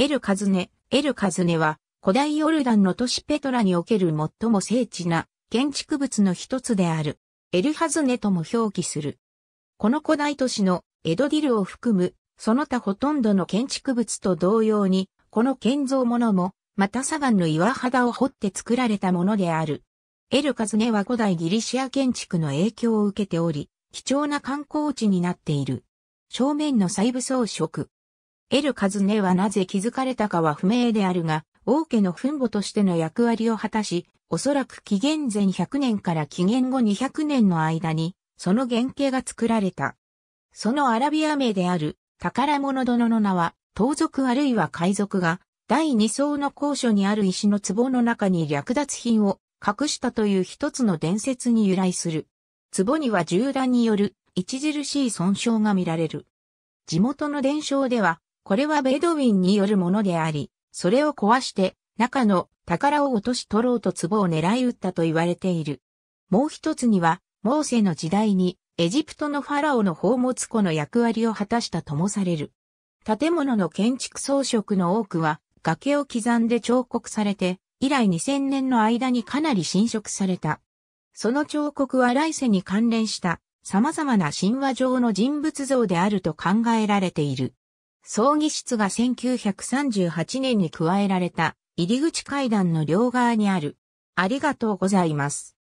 エルカズネ。エルカズネは古代ヨルダンの都市ペトラにおける最も精緻な建築物の一つである。エルハズネとも表記する。この古代都市のエドディルを含むその他ほとんどの建築物と同様に、この建造物も、また砂岩の岩肌を掘って作られたものである。エルカズネは古代ギリシア建築の影響を受けており、貴重な観光地になっている。正面の細部装飾、エル・カズネはなぜ気づかれたかは不明であるが、王家の墳墓としての役割を果たし、おそらく紀元前100年から紀元後200年の間に、その原型が作られた。そのアラビア名である宝物殿の名は、盗賊あるいは海賊が、第2層の高所にある石の壺の中に略奪品を隠したという一つの伝説に由来する。壺には銃弾による著しい損傷が見られる。地元の伝承では、これはベドウィンによるものであり、それを壊して中の宝を落とし取ろうと壺を狙い撃ったと言われている。もう一つには、モーセの時代にエジプトのファラオの宝物庫の役割を果たしたともされる。建物の建築装飾の多くは崖を刻んで彫刻されて、以来2000年の間にかなり侵食された。その彫刻は来世に関連した様々な神話上の人物像であると考えられている。葬儀室が1938年に加えられた入り口階段の両側にある。ありがとうございます。